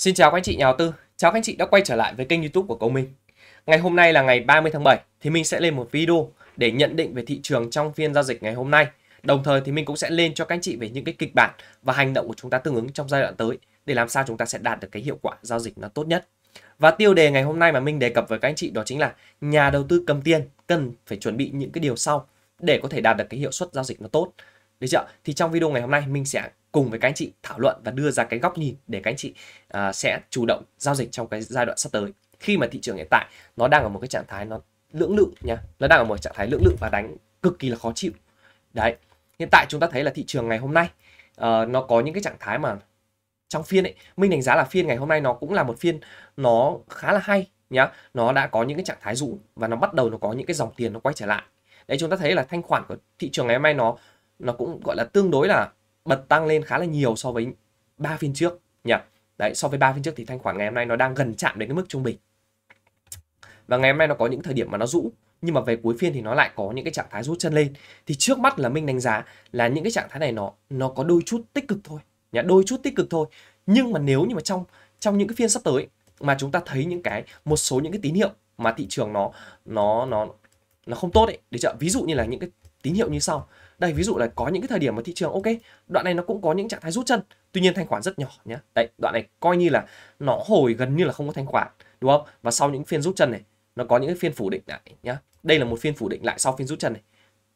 Xin chào các anh chị nhà đầu tư, chào các anh chị đã quay trở lại với kênh youtube của Cầu Minh Ngày hôm nay là ngày 30 tháng 7 thì mình sẽ lên một video để nhận định về thị trường trong phiên giao dịch ngày hôm nay Đồng thời thì mình cũng sẽ lên cho các anh chị về những cái kịch bản và hành động của chúng ta tương ứng trong giai đoạn tới Để làm sao chúng ta sẽ đạt được cái hiệu quả giao dịch nó tốt nhất Và tiêu đề ngày hôm nay mà mình đề cập với các anh chị đó chính là Nhà đầu tư cầm tiền cần phải chuẩn bị những cái điều sau để có thể đạt được cái hiệu suất giao dịch nó tốt được chưa? Thì trong video ngày hôm nay mình sẽ cùng với các anh chị thảo luận và đưa ra cái góc nhìn để các anh chị à, sẽ chủ động giao dịch trong cái giai đoạn sắp tới. Khi mà thị trường hiện tại nó đang ở một cái trạng thái nó lưỡng lự nha, nó đang ở một trạng thái lưỡng lự và đánh cực kỳ là khó chịu. Đấy. Hiện tại chúng ta thấy là thị trường ngày hôm nay uh, nó có những cái trạng thái mà trong phiên ấy mình đánh giá là phiên ngày hôm nay nó cũng là một phiên nó khá là hay nhá nó đã có những cái trạng thái rũ và nó bắt đầu nó có những cái dòng tiền nó quay trở lại đấy chúng ta thấy là thanh khoản của thị trường ngày hôm nay nó nó cũng gọi là tương đối là bật tăng lên khá là nhiều so với ba phiên trước nhỉ đấy so với ba phiên trước thì thanh khoản ngày hôm nay nó đang gần chạm đến cái mức trung bình và ngày hôm nay nó có những thời điểm mà nó rũ nhưng mà về cuối phiên thì nó lại có những cái trạng thái rút chân lên thì trước mắt là minh đánh giá là những cái trạng thái này nó nó có đôi chút tích cực thôi nhá đôi chút tích cực thôi nhưng mà nếu như mà trong trong những cái phiên sắp tới mà chúng ta thấy những cái một số những cái tín hiệu mà thị trường nó nó nó nó không tốt ấy để chợ ví dụ như là những cái tín hiệu như sau đây ví dụ là có những cái thời điểm mà thị trường ok đoạn này nó cũng có những trạng thái rút chân tuy nhiên thanh khoản rất nhỏ nhé đấy đoạn này coi như là nó hồi gần như là không có thanh khoản đúng không và sau những phiên rút chân này nó có những cái phiên phủ định lại nhá đây là một phiên phủ định lại sau phiên rút chân này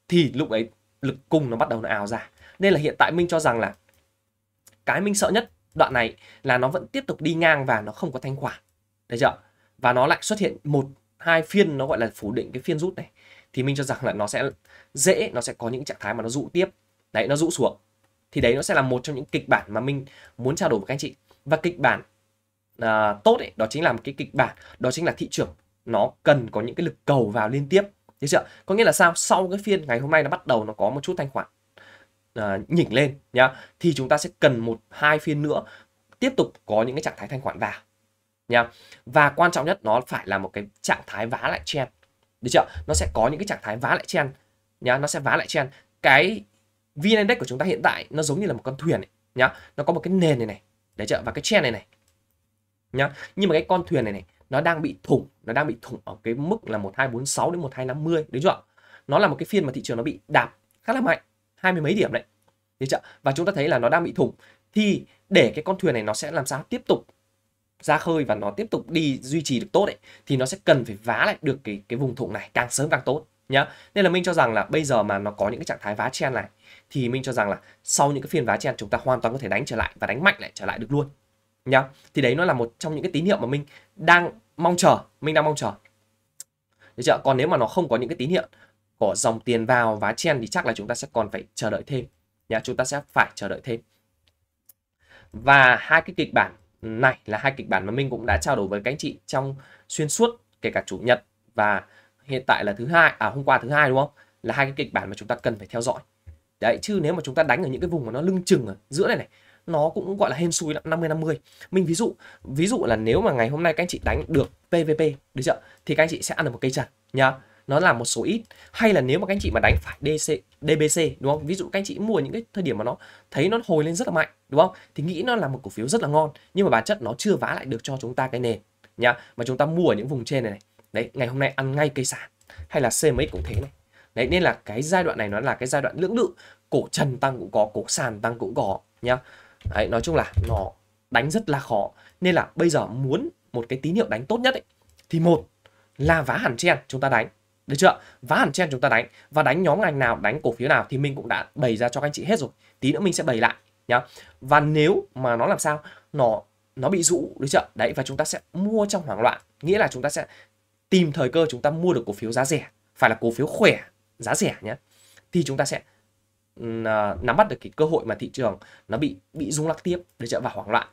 thì lúc ấy lực cung nó bắt đầu nó ảo ra nên là hiện tại minh cho rằng là cái minh sợ nhất đoạn này là nó vẫn tiếp tục đi ngang và nó không có thanh khoản đấy chưa và nó lại xuất hiện một hai phiên nó gọi là phủ định cái phiên rút này thì mình cho rằng là nó sẽ dễ nó sẽ có những trạng thái mà nó rũ tiếp đấy nó rũ xuống thì đấy nó sẽ là một trong những kịch bản mà mình muốn trao đổi với các anh chị và kịch bản à, tốt ấy, đó chính là một cái kịch bản đó chính là thị trường nó cần có những cái lực cầu vào liên tiếp thế chưa có nghĩa là sao sau cái phiên ngày hôm nay nó bắt đầu nó có một chút thanh khoản à, nhỉnh lên nhá thì chúng ta sẽ cần một hai phiên nữa tiếp tục có những cái trạng thái thanh khoản vào nha và quan trọng nhất nó phải là một cái trạng thái vá lại trend được chưa nó sẽ có những cái trạng thái vá lại chen nhá nó sẽ vá lại chen cái vn index của chúng ta hiện tại nó giống như là một con thuyền ấy, nhá nó có một cái nền này này để chưa và cái chen này này nhá nhưng mà cái con thuyền này này nó đang bị thủng nó đang bị thủng ở cái mức là 1246 đến 1250 đúng chưa nó là một cái phiên mà thị trường nó bị đạp khá là mạnh hai mươi mấy điểm đấy được chưa và chúng ta thấy là nó đang bị thủng thì để cái con thuyền này nó sẽ làm sao tiếp tục ra khơi và nó tiếp tục đi duy trì được tốt ấy, thì nó sẽ cần phải vá lại được cái cái vùng thủng này càng sớm càng tốt nhá nên là mình cho rằng là bây giờ mà nó có những cái trạng thái vá chen này thì mình cho rằng là sau những cái phiên vá chen chúng ta hoàn toàn có thể đánh trở lại và đánh mạnh lại trở lại được luôn nhá thì đấy nó là một trong những cái tín hiệu mà mình đang mong chờ mình đang mong chờ được chưa còn nếu mà nó không có những cái tín hiệu của dòng tiền vào vá chen thì chắc là chúng ta sẽ còn phải chờ đợi thêm nhá chúng ta sẽ phải chờ đợi thêm và hai cái kịch bản này là hai kịch bản mà mình cũng đã trao đổi với các anh chị trong xuyên suốt kể cả chủ nhật và hiện tại là thứ hai à hôm qua thứ hai đúng không? Là hai cái kịch bản mà chúng ta cần phải theo dõi. Đấy chứ nếu mà chúng ta đánh ở những cái vùng mà nó lưng chừng ở giữa này này nó cũng gọi là hên xui 50 50. Mình ví dụ ví dụ là nếu mà ngày hôm nay các anh chị đánh được PVP được chưa? Thì các anh chị sẽ ăn được một cây trần nhá nó là một số ít hay là nếu mà các anh chị mà đánh phải DC DBC đúng không ví dụ các anh chị mua những cái thời điểm mà nó thấy nó hồi lên rất là mạnh đúng không thì nghĩ nó là một cổ phiếu rất là ngon nhưng mà bản chất nó chưa vá lại được cho chúng ta cái nền nhá mà chúng ta mua ở những vùng trên này này đấy ngày hôm nay ăn ngay cây sàn hay là CMX cũng thế này đấy nên là cái giai đoạn này nó là cái giai đoạn lưỡng lự cổ trần tăng cũng có cổ sàn tăng cũng có nhá đấy, nói chung là nó đánh rất là khó nên là bây giờ muốn một cái tín hiệu đánh tốt nhất ấy, thì một là vá hẳn chen chúng ta đánh được chưa? Vá hẳn trên chúng ta đánh và đánh nhóm ngành nào, đánh cổ phiếu nào thì mình cũng đã bày ra cho các anh chị hết rồi. Tí nữa mình sẽ bày lại nhá. Và nếu mà nó làm sao nó nó bị rũ được chưa? Đấy và chúng ta sẽ mua trong hoảng loạn, nghĩa là chúng ta sẽ tìm thời cơ chúng ta mua được cổ phiếu giá rẻ, phải là cổ phiếu khỏe, giá rẻ nhé. Thì chúng ta sẽ à, nắm bắt được cái cơ hội mà thị trường nó bị bị rung lắc tiếp để trợ và hoảng loạn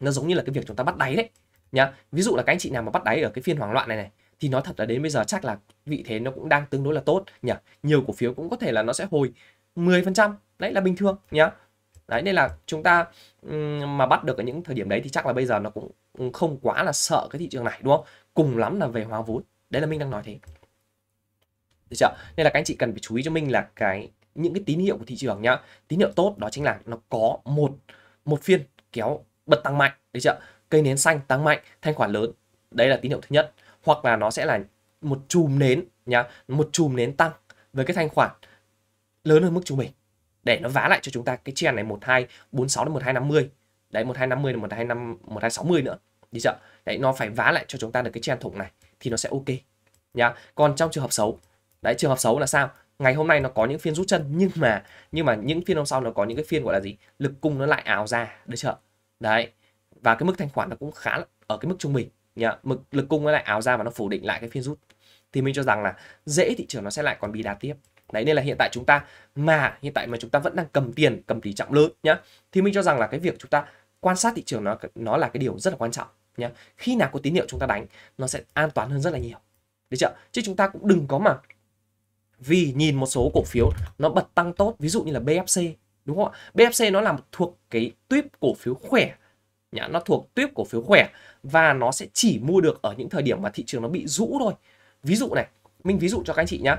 nó giống như là cái việc chúng ta bắt đáy đấy nhá ví dụ là các anh chị nào mà bắt đáy ở cái phiên hoảng loạn này này thì nói thật là đến bây giờ chắc là vị thế nó cũng đang tương đối là tốt nhỉ nhiều cổ phiếu cũng có thể là nó sẽ hồi 10% đấy là bình thường nhá đấy nên là chúng ta mà bắt được ở những thời điểm đấy thì chắc là bây giờ nó cũng không quá là sợ cái thị trường này đúng không cùng lắm là về hóa vốn đấy là mình đang nói thế được chưa nên là các anh chị cần phải chú ý cho mình là cái những cái tín hiệu của thị trường nhá tín hiệu tốt đó chính là nó có một một phiên kéo bật tăng mạnh được chưa cây nến xanh tăng mạnh thanh khoản lớn đây là tín hiệu thứ nhất hoặc là nó sẽ là một chùm nến nhá một chùm nến tăng với cái thanh khoản lớn hơn mức trung bình để nó vá lại cho chúng ta cái trend này 1246 đến 1250 đấy 1250 đến 125 1260 nữa đi chợ đấy nó phải vá lại cho chúng ta được cái trend thủng này thì nó sẽ ok nhá còn trong trường hợp xấu đấy trường hợp xấu là sao ngày hôm nay nó có những phiên rút chân nhưng mà nhưng mà những phiên hôm sau nó có những cái phiên gọi là gì lực cung nó lại ảo ra được chợ, đấy và cái mức thanh khoản nó cũng khá là, ở cái mức trung bình yeah, mực lực cung nó lại áo ra và nó phủ định lại cái phiên rút thì mình cho rằng là dễ thị trường nó sẽ lại còn bị đá tiếp đấy nên là hiện tại chúng ta mà hiện tại mà chúng ta vẫn đang cầm tiền cầm tỷ trọng lớn nhá thì mình cho rằng là cái việc chúng ta quan sát thị trường nó nó là cái điều rất là quan trọng nhá khi nào có tín hiệu chúng ta đánh nó sẽ an toàn hơn rất là nhiều được chưa chứ chúng ta cũng đừng có mà vì nhìn một số cổ phiếu nó bật tăng tốt ví dụ như là BFC đúng không ạ BFC nó là thuộc cái tuyếp cổ phiếu khỏe nhá, nó thuộc tuyếp cổ phiếu khỏe và nó sẽ chỉ mua được ở những thời điểm mà thị trường nó bị rũ thôi ví dụ này mình ví dụ cho các anh chị nhá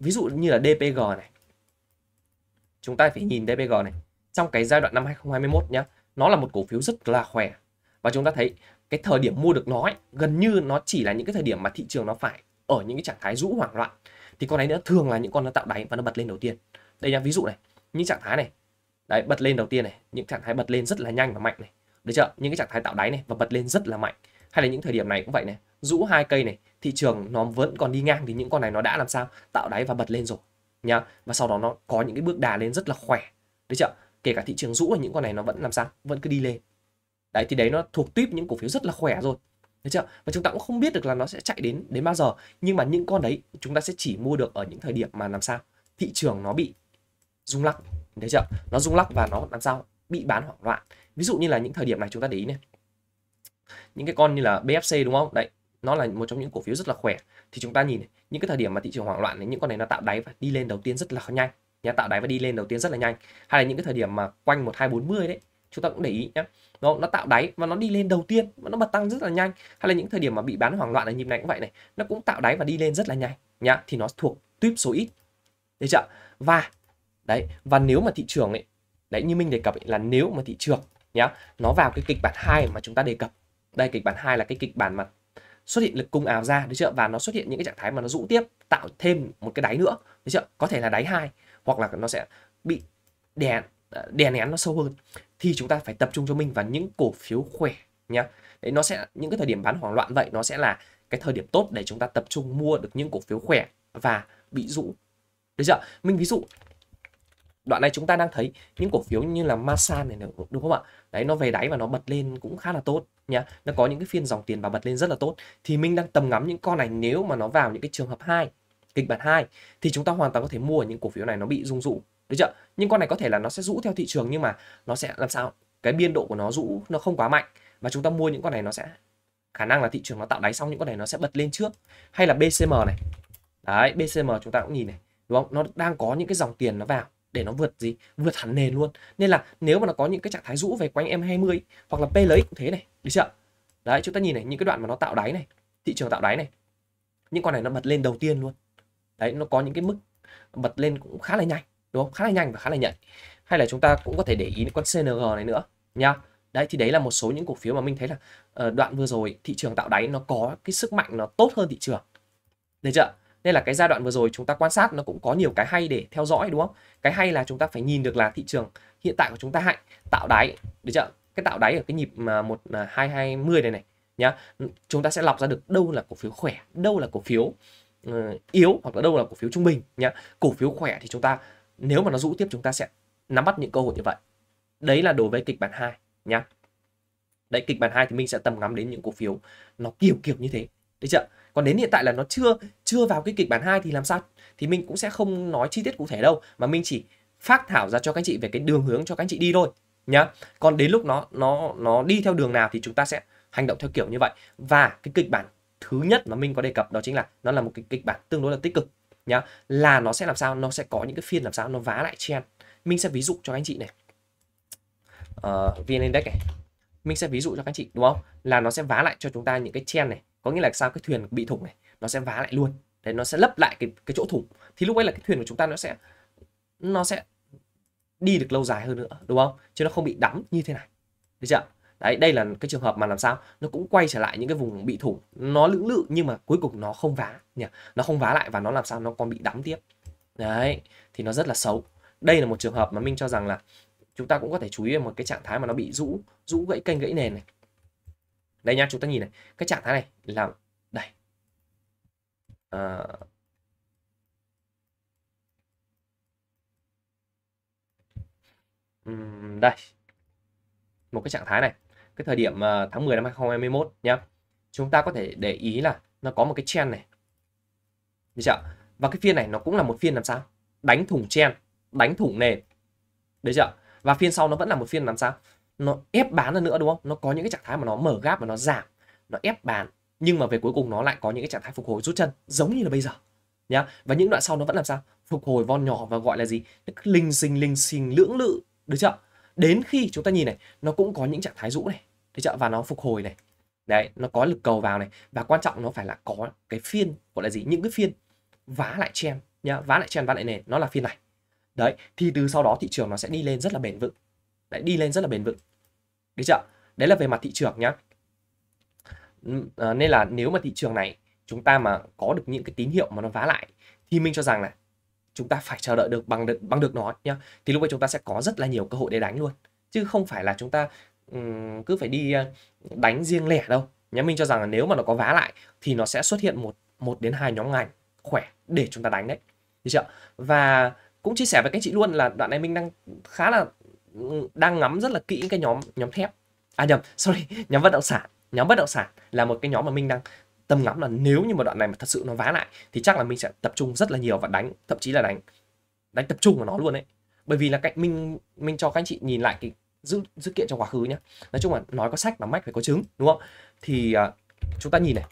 ví dụ như là DPG này chúng ta phải nhìn DPG này trong cái giai đoạn năm 2021 nhá nó là một cổ phiếu rất là khỏe và chúng ta thấy cái thời điểm mua được nó ấy, gần như nó chỉ là những cái thời điểm mà thị trường nó phải ở những cái trạng thái rũ hoảng loạn thì con này nữa thường là những con nó tạo đáy và nó bật lên đầu tiên đây nhá ví dụ này những trạng thái này đấy bật lên đầu tiên này những trạng thái bật lên rất là nhanh và mạnh này được chưa những cái trạng thái tạo đáy này và bật lên rất là mạnh hay là những thời điểm này cũng vậy này rũ hai cây này thị trường nó vẫn còn đi ngang thì những con này nó đã làm sao tạo đáy và bật lên rồi nhá và sau đó nó có những cái bước đà lên rất là khỏe được chưa kể cả thị trường rũ là những con này nó vẫn làm sao vẫn cứ đi lên đấy thì đấy nó thuộc tuyếp những cổ phiếu rất là khỏe rồi được chưa và chúng ta cũng không biết được là nó sẽ chạy đến đến bao giờ nhưng mà những con đấy chúng ta sẽ chỉ mua được ở những thời điểm mà làm sao thị trường nó bị rung lắc được chưa nó rung lắc và nó làm sao bị bán hoảng loạn ví dụ như là những thời điểm này chúng ta để ý này những cái con như là BFC đúng không đấy nó là một trong những cổ phiếu rất là khỏe thì chúng ta nhìn này, những cái thời điểm mà thị trường hoảng loạn này, những con này nó tạo đáy và đi lên đầu tiên rất là nhanh nhà tạo đáy và đi lên đầu tiên rất là nhanh hay là những cái thời điểm mà quanh một hai bốn mươi đấy chúng ta cũng để ý nhé nó nó tạo đáy và nó đi lên đầu tiên và nó bật tăng rất là nhanh hay là những thời điểm mà bị bán hoảng loạn ở nhịp này cũng vậy này nó cũng tạo đáy và đi lên rất là nhanh nhá thì nó thuộc tuyếp số ít được chưa và đấy và nếu mà thị trường ấy đấy như mình đề cập ấy, là nếu mà thị trường nhá nó vào cái kịch bản 2 mà chúng ta đề cập đây kịch bản 2 là cái kịch bản mà xuất hiện lực cung áo ra được chưa và nó xuất hiện những cái trạng thái mà nó rũ tiếp tạo thêm một cái đáy nữa được chưa có thể là đáy hai hoặc là nó sẽ bị đè ờ, đè nén nó sâu hơn thì chúng ta phải tập trung cho mình vào những cổ phiếu khỏe nhá đấy nó sẽ những cái thời điểm bán hoảng loạn vậy nó sẽ là cái thời điểm tốt để chúng ta tập trung mua được những cổ phiếu khỏe và bị rũ được chưa mình ví dụ đoạn này chúng ta đang thấy những cổ phiếu như là Masan này đúng không ạ? Đấy nó về đáy và nó bật lên cũng khá là tốt nha. Nó có những cái phiên dòng tiền và bật lên rất là tốt thì mình đang tầm ngắm những con này nếu mà nó vào những cái trường hợp 2, kịch bản 2 thì chúng ta hoàn toàn có thể mua những cổ phiếu này nó bị rung rũ Được chưa? Nhưng con này có thể là nó sẽ rũ theo thị trường nhưng mà nó sẽ làm sao? Cái biên độ của nó rũ nó không quá mạnh và chúng ta mua những con này nó sẽ khả năng là thị trường nó tạo đáy xong những con này nó sẽ bật lên trước hay là BCM này. Đấy, BCM chúng ta cũng nhìn này, đúng không? Nó đang có những cái dòng tiền nó vào để nó vượt gì vượt hẳn nền luôn nên là nếu mà nó có những cái trạng thái rũ về quanh em 20 hoặc là PLX cũng thế này được chưa đấy chúng ta nhìn này những cái đoạn mà nó tạo đáy này thị trường tạo đáy này những con này nó bật lên đầu tiên luôn đấy nó có những cái mức bật lên cũng khá là nhanh đúng không khá là nhanh và khá là nhạy hay là chúng ta cũng có thể để ý đến con CNG này nữa nha đấy thì đấy là một số những cổ phiếu mà mình thấy là ờ, đoạn vừa rồi thị trường tạo đáy nó có cái sức mạnh nó tốt hơn thị trường được chưa nên là cái giai đoạn vừa rồi chúng ta quan sát nó cũng có nhiều cái hay để theo dõi đúng không cái hay là chúng ta phải nhìn được là thị trường hiện tại của chúng ta hạnh tạo đáy được chưa cái tạo đáy ở cái nhịp mà một à, hai hai mươi này này nhá chúng ta sẽ lọc ra được đâu là cổ phiếu khỏe đâu là cổ phiếu uh, yếu hoặc là đâu là cổ phiếu trung bình nhá cổ phiếu khỏe thì chúng ta nếu mà nó rũ tiếp chúng ta sẽ nắm bắt những cơ hội như vậy đấy là đối với kịch bản 2 nhá đấy kịch bản 2 thì mình sẽ tầm ngắm đến những cổ phiếu nó kiểu kiểu như thế được chưa còn đến hiện tại là nó chưa chưa vào cái kịch bản 2 thì làm sao thì mình cũng sẽ không nói chi tiết cụ thể đâu mà mình chỉ phát thảo ra cho các anh chị về cái đường hướng cho các anh chị đi thôi nhá còn đến lúc nó nó nó đi theo đường nào thì chúng ta sẽ hành động theo kiểu như vậy và cái kịch bản thứ nhất mà mình có đề cập đó chính là nó là một cái kịch bản tương đối là tích cực nhá là nó sẽ làm sao nó sẽ có những cái phiên làm sao nó vá lại chen mình sẽ ví dụ cho các anh chị này uh, vn index này mình sẽ ví dụ cho các anh chị đúng không là nó sẽ vá lại cho chúng ta những cái chen này có nghĩa là sao cái thuyền bị thủng này nó sẽ vá lại luôn để nó sẽ lấp lại cái cái chỗ thủng thì lúc ấy là cái thuyền của chúng ta nó sẽ nó sẽ đi được lâu dài hơn nữa đúng không chứ nó không bị đắm như thế này được chưa đấy đây là cái trường hợp mà làm sao nó cũng quay trở lại những cái vùng bị thủng nó lưỡng lự nhưng mà cuối cùng nó không vá nhỉ nó không vá lại và nó làm sao nó còn bị đắm tiếp đấy thì nó rất là xấu đây là một trường hợp mà mình cho rằng là chúng ta cũng có thể chú ý về một cái trạng thái mà nó bị rũ rũ gãy kênh gãy nền này đây nha chúng ta nhìn này cái trạng thái này là đây à, đây một cái trạng thái này cái thời điểm ờ, tháng 10 năm 2021 nhá chúng ta có thể để ý là nó có một cái chen này được chưa và cái phiên này nó cũng là một phiên làm sao đánh thủng chen đánh thủng nền được chưa và phiên sau nó vẫn là một phiên làm sao nó ép bán ra nữa đúng không nó có những cái trạng thái mà nó mở gap và nó giảm nó ép bán nhưng mà về cuối cùng nó lại có những cái trạng thái phục hồi rút chân giống như là bây giờ nhá và những đoạn sau nó vẫn làm sao phục hồi von nhỏ và gọi là gì linh sinh linh sinh lưỡng lự được chưa đến khi chúng ta nhìn này nó cũng có những trạng thái rũ này được chưa và nó phục hồi này đấy nó có lực cầu vào này và quan trọng nó phải là có cái phiên gọi là gì những cái phiên vá lại chen nhá vá lại chen vá lại nền nó là phiên này đấy thì từ sau đó thị trường nó sẽ đi lên rất là bền vững lại đi lên rất là bền vững được chưa đấy là về mặt thị trường nhá à, nên là nếu mà thị trường này chúng ta mà có được những cái tín hiệu mà nó vá lại thì mình cho rằng là chúng ta phải chờ đợi được bằng được bằng được nó nhá thì lúc ấy chúng ta sẽ có rất là nhiều cơ hội để đánh luôn chứ không phải là chúng ta um, cứ phải đi à, đánh riêng lẻ đâu nhá mình cho rằng là nếu mà nó có vá lại thì nó sẽ xuất hiện một một đến hai nhóm ngành khỏe để chúng ta đánh đấy được chưa và cũng chia sẻ với các chị luôn là đoạn này mình đang khá là đang ngắm rất là kỹ cái nhóm nhóm thép à nhầm sorry nhóm bất động sản nhóm bất động sản là một cái nhóm mà mình đang tâm ngắm là nếu như mà đoạn này mà thật sự nó vá lại thì chắc là mình sẽ tập trung rất là nhiều và đánh thậm chí là đánh đánh tập trung vào nó luôn đấy bởi vì là cạnh mình mình cho các anh chị nhìn lại cái dữ dữ kiện trong quá khứ nhá nói chung là nói có sách mà mách phải có chứng đúng không thì uh, chúng ta nhìn này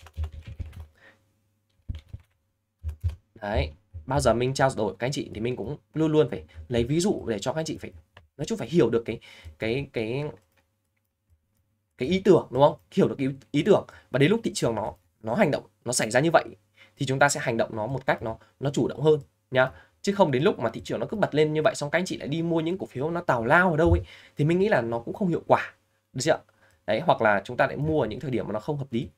đấy bao giờ mình trao đổi các anh chị thì mình cũng luôn luôn phải lấy ví dụ để cho các anh chị phải nói chung phải hiểu được cái cái cái cái ý tưởng đúng không hiểu được ý, ý tưởng và đến lúc thị trường nó nó hành động nó xảy ra như vậy thì chúng ta sẽ hành động nó một cách nó nó chủ động hơn nhá chứ không đến lúc mà thị trường nó cứ bật lên như vậy xong các anh chị lại đi mua những cổ phiếu nó tào lao ở đâu ấy thì mình nghĩ là nó cũng không hiệu quả được chưa đấy hoặc là chúng ta lại mua ở những thời điểm mà nó không hợp lý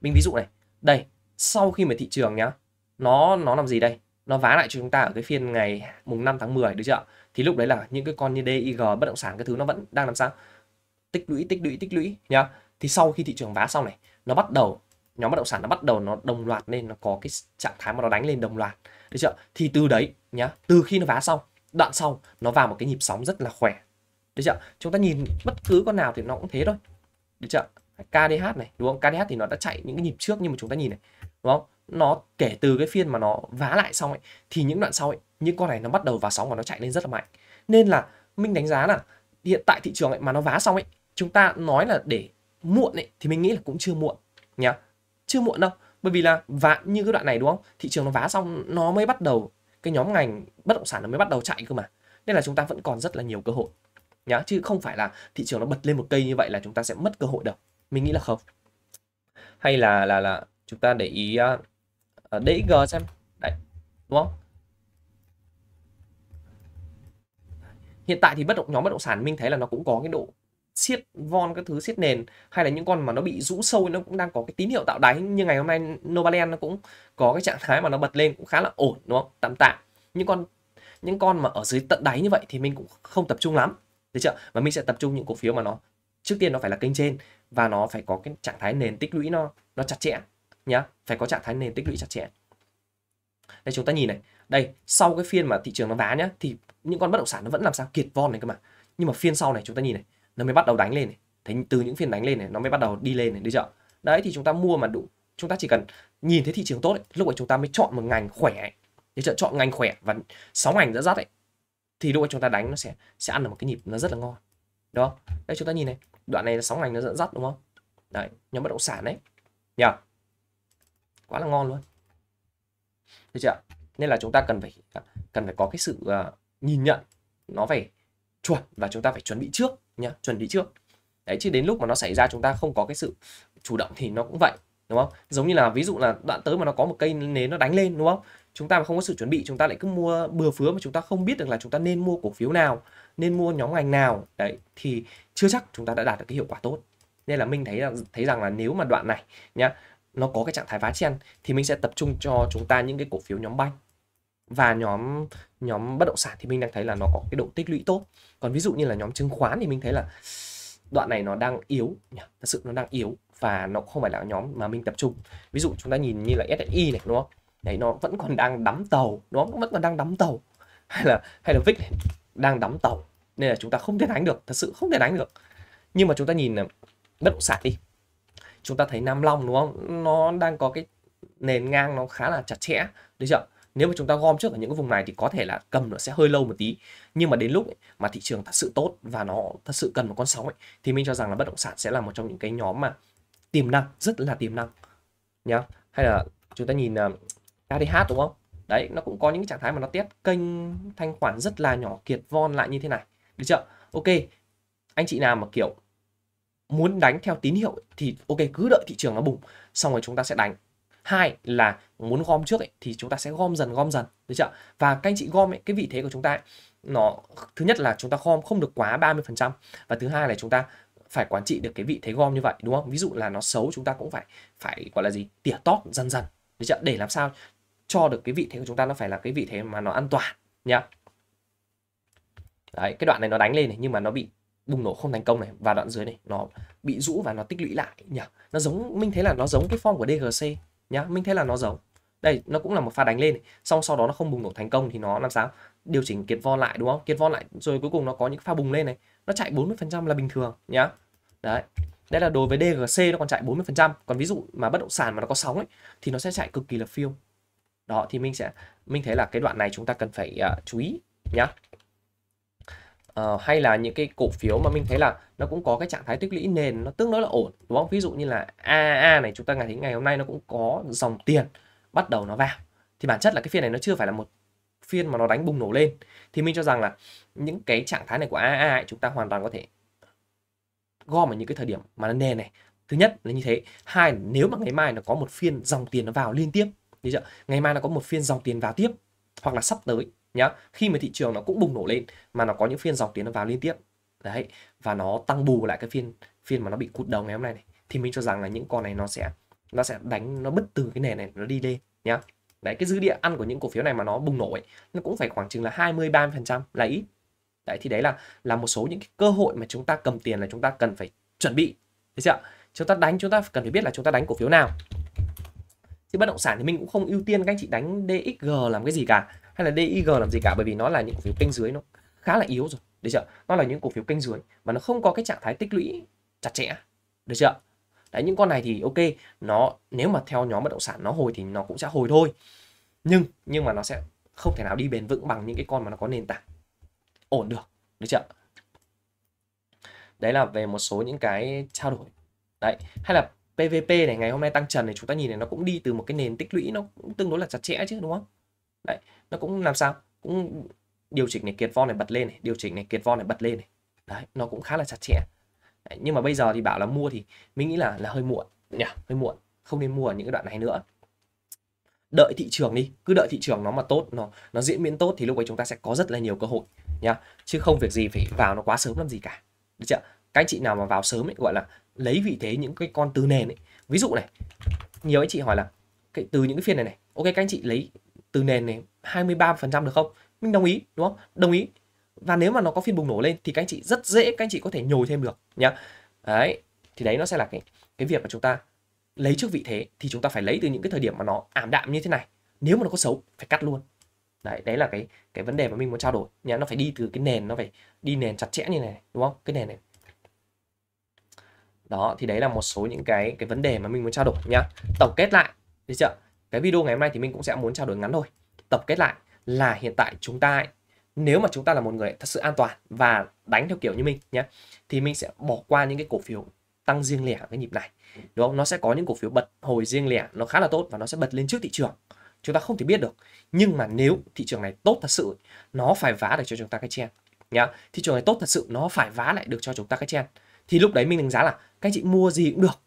mình ví dụ này đây sau khi mà thị trường nhá nó nó làm gì đây nó vá lại cho chúng ta ở cái phiên ngày mùng 5 tháng 10 được chưa thì lúc đấy là những cái con như DIG bất động sản cái thứ nó vẫn đang làm sao tích lũy tích lũy tích lũy nhá thì sau khi thị trường vá xong này nó bắt đầu nhóm bất động sản nó bắt đầu nó đồng loạt lên nó có cái trạng thái mà nó đánh lên đồng loạt được chưa thì từ đấy nhá từ khi nó vá xong đoạn sau nó vào một cái nhịp sóng rất là khỏe được chưa chúng ta nhìn bất cứ con nào thì nó cũng thế thôi được chưa KDH này đúng không KDH thì nó đã chạy những cái nhịp trước nhưng mà chúng ta nhìn này đúng không nó kể từ cái phiên mà nó vá lại xong ấy thì những đoạn sau ấy những con này nó bắt đầu vá sóng và nó chạy lên rất là mạnh nên là mình đánh giá là hiện tại thị trường ấy mà nó vá xong ấy chúng ta nói là để muộn ấy thì mình nghĩ là cũng chưa muộn nhá chưa muộn đâu bởi vì là vá như cái đoạn này đúng không thị trường nó vá xong nó mới bắt đầu cái nhóm ngành bất động sản nó mới bắt đầu chạy cơ mà nên là chúng ta vẫn còn rất là nhiều cơ hội nhá chứ không phải là thị trường nó bật lên một cây như vậy là chúng ta sẽ mất cơ hội đâu mình nghĩ là không hay là là là chúng ta để ý uh, DXG ờ, xem đấy đúng không hiện tại thì bất động nhóm bất động sản mình thấy là nó cũng có cái độ siết von các thứ siết nền hay là những con mà nó bị rũ sâu nó cũng đang có cái tín hiệu tạo đáy như ngày hôm nay Novaland nó cũng có cái trạng thái mà nó bật lên cũng khá là ổn đúng không tạm tạm những con những con mà ở dưới tận đáy như vậy thì mình cũng không tập trung lắm được chưa mà mình sẽ tập trung những cổ phiếu mà nó trước tiên nó phải là kênh trên và nó phải có cái trạng thái nền tích lũy nó nó chặt chẽ nhá phải có trạng thái nền tích lũy chặt chẽ đây chúng ta nhìn này đây sau cái phiên mà thị trường nó vá nhá thì những con bất động sản nó vẫn làm sao kiệt von này cơ mà nhưng mà phiên sau này chúng ta nhìn này nó mới bắt đầu đánh lên này thấy từ những phiên đánh lên này nó mới bắt đầu đi lên này được chưa đấy thì chúng ta mua mà đủ chúng ta chỉ cần nhìn thấy thị trường tốt ấy, lúc ấy chúng ta mới chọn một ngành khỏe ấy. để chọn chọn ngành khỏe và sóng ngành dẫn dắt ấy thì lúc ấy chúng ta đánh nó sẽ sẽ ăn được một cái nhịp nó rất là ngon đó đây chúng ta nhìn này đoạn này là sáu ngành nó dẫn dắt đúng không đấy nhóm bất động sản đấy nhờ yeah quá là ngon luôn được chưa nên là chúng ta cần phải cần phải có cái sự ờ, nhìn nhận nó phải chuẩn và chúng ta phải chuẩn bị trước nhá chuẩn bị trước đấy chứ đến lúc mà nó xảy ra chúng ta không có cái sự chủ động thì nó cũng vậy đúng không giống như là ví dụ là đoạn tới mà nó có một cây nến nó đánh lên đúng không chúng ta mà không có sự chuẩn bị chúng ta lại cứ mua bừa phứa mà chúng ta không biết được là chúng ta nên mua cổ phiếu nào nên mua nhóm ngành nào đấy thì chưa chắc chúng ta đã đạt được cái hiệu quả tốt nên là minh thấy thấy rằng là nếu mà đoạn này nhá nó có cái trạng thái phá chen thì mình sẽ tập trung cho chúng ta những cái cổ phiếu nhóm banh và nhóm nhóm bất động sản thì mình đang thấy là nó có cái độ tích lũy tốt còn ví dụ như là nhóm chứng khoán thì mình thấy là đoạn này nó đang yếu thật sự nó đang yếu và nó không phải là nhóm mà mình tập trung ví dụ chúng ta nhìn như là SSI này đúng không đấy nó vẫn còn đang đắm tàu nó vẫn còn đang đắm tàu hay là hay là VIX này đang đắm tàu nên là chúng ta không thể đánh được thật sự không thể đánh được nhưng mà chúng ta nhìn ờ, bất động sản đi chúng ta thấy Nam Long đúng không nó đang có cái nền ngang nó khá là chặt chẽ được chưa nếu mà chúng ta gom trước ở những cái vùng này thì có thể là cầm nó sẽ hơi lâu một tí nhưng mà đến lúc ấy, mà thị trường thật sự tốt và nó thật sự cần một con sóng ấy thì mình cho rằng là bất động sản sẽ là một trong những cái nhóm mà tiềm năng rất là tiềm năng nhá hay là chúng ta nhìn uh, ờ, KDH đúng không đấy nó cũng có những cái trạng thái mà nó test kênh thanh khoản rất là nhỏ kiệt von lại như thế này được chưa ok anh chị nào mà kiểu muốn đánh theo tín hiệu thì ok cứ đợi thị trường nó bùng xong rồi chúng ta sẽ đánh hai là muốn gom trước ấy, thì chúng ta sẽ gom dần gom dần được chưa và các anh chị gom ấy, cái vị thế của chúng ta ấy, nó thứ nhất là chúng ta gom không được quá 30% và thứ hai là chúng ta phải quản trị được cái vị thế gom như vậy đúng không ví dụ là nó xấu chúng ta cũng phải phải gọi là gì tỉa tóp dần dần được chưa để làm sao cho được cái vị thế của chúng ta nó phải là cái vị thế mà nó an toàn nhá Đấy, cái đoạn này nó đánh lên này nhưng mà nó bị bùng nổ không thành công này và đoạn dưới này nó bị rũ và nó tích lũy lại nhỉ nó giống mình thấy là nó giống cái form của DGC nhá mình thấy là nó giống đây nó cũng là một pha đánh lên xong sau đó nó không bùng nổ thành công thì nó làm sao điều chỉnh kiệt von lại đúng không kiệt von lại rồi cuối cùng nó có những pha bùng lên này nó chạy 40% là bình thường nhá đấy đây là đối với DGC nó còn chạy 40% còn ví dụ mà bất động sản mà nó có sóng ấy thì nó sẽ chạy cực kỳ là phiêu đó thì mình sẽ mình thấy là cái đoạn này chúng ta cần phải uh, chú ý nhá Ờ, hay là những cái cổ phiếu mà mình thấy là nó cũng có cái trạng thái tích lũy nền nó tương đối là ổn đúng không ví dụ như là AA này chúng ta ngày ngày hôm nay nó cũng có dòng tiền bắt đầu nó vào thì bản chất là cái phiên này nó chưa phải là một phiên mà nó đánh bùng nổ lên thì mình cho rằng là những cái trạng thái này của AA ấy, chúng ta hoàn toàn có thể gom ở những cái thời điểm mà nó nền này thứ nhất là như thế hai nếu mà ngày mai nó có một phiên dòng tiền nó vào liên tiếp chưa? ngày mai nó có một phiên dòng tiền vào tiếp hoặc là sắp tới nhá khi mà thị trường nó cũng bùng nổ lên mà nó có những phiên dọc tiến nó vào liên tiếp đấy và nó tăng bù lại cái phiên phiên mà nó bị cụt đầu ngày hôm nay này thì mình cho rằng là những con này nó sẽ nó sẽ đánh nó bứt từ cái nền này nó đi lên nhá đấy cái dư địa ăn của những cổ phiếu này mà nó bùng nổ ấy, nó cũng phải khoảng chừng là 20 30 phần trăm là ít đấy thì đấy là là một số những cái cơ hội mà chúng ta cầm tiền là chúng ta cần phải chuẩn bị thấy chưa chúng ta đánh chúng ta cần phải biết là chúng ta đánh cổ phiếu nào chứ bất động sản thì mình cũng không ưu tiên các anh chị đánh DXG làm cái gì cả hay là DIG làm gì cả bởi vì nó là những cổ phiếu kênh dưới nó khá là yếu rồi được chưa nó là những cổ phiếu kênh dưới mà nó không có cái trạng thái tích lũy chặt chẽ được chưa đấy những con này thì ok nó nếu mà theo nhóm bất động sản nó hồi thì nó cũng sẽ hồi thôi nhưng nhưng mà nó sẽ không thể nào đi bền vững bằng những cái con mà nó có nền tảng ổn được được chưa đấy là về một số những cái trao đổi đấy hay là PVP này ngày hôm nay tăng trần này chúng ta nhìn này nó cũng đi từ một cái nền tích lũy nó cũng tương đối là chặt chẽ chứ đúng không đấy nó cũng làm sao cũng điều chỉnh này kiệt von này bật lên này điều chỉnh này kiệt von này bật lên này đấy nó cũng khá là chặt chẽ đấy, nhưng mà bây giờ thì bảo là mua thì mình nghĩ là là hơi muộn nhỉ yeah, hơi muộn không nên mua ở những cái đoạn này nữa đợi thị trường đi cứ đợi thị trường nó mà tốt nó nó diễn biến tốt thì lúc ấy chúng ta sẽ có rất là nhiều cơ hội nhá chứ không việc gì phải vào nó quá sớm làm gì cả được chưa các anh chị nào mà vào sớm ấy gọi là lấy vị thế những cái con từ nền ấy ví dụ này nhiều anh chị hỏi là cái từ những cái phiên này này ok các anh chị lấy từ nền này 23% được không? Mình đồng ý đúng không? Đồng ý. Và nếu mà nó có phiên bùng nổ lên thì các anh chị rất dễ các anh chị có thể nhồi thêm được nhá. Đấy, thì đấy nó sẽ là cái cái việc mà chúng ta lấy trước vị thế thì chúng ta phải lấy từ những cái thời điểm mà nó ảm đạm như thế này. Nếu mà nó có xấu phải cắt luôn. Đấy, đấy là cái cái vấn đề mà mình muốn trao đổi nhá, nó phải đi từ cái nền nó phải đi nền chặt chẽ như này đúng không? Cái nền này. Đó, thì đấy là một số những cái cái vấn đề mà mình muốn trao đổi nhá. Tổng kết lại, được chưa? cái video ngày hôm nay thì mình cũng sẽ muốn trao đổi ngắn thôi tập kết lại là hiện tại chúng ta ấy, nếu mà chúng ta là một người thật sự an toàn và đánh theo kiểu như mình nhé thì mình sẽ bỏ qua những cái cổ phiếu tăng riêng lẻ cái nhịp này đúng không nó sẽ có những cổ phiếu bật hồi riêng lẻ nó khá là tốt và nó sẽ bật lên trước thị trường chúng ta không thể biết được nhưng mà nếu thị trường này tốt thật sự nó phải vá được cho chúng ta cái chen nhá thị trường này tốt thật sự nó phải vá lại được cho chúng ta cái chen thì lúc đấy mình đánh giá là các chị mua gì cũng được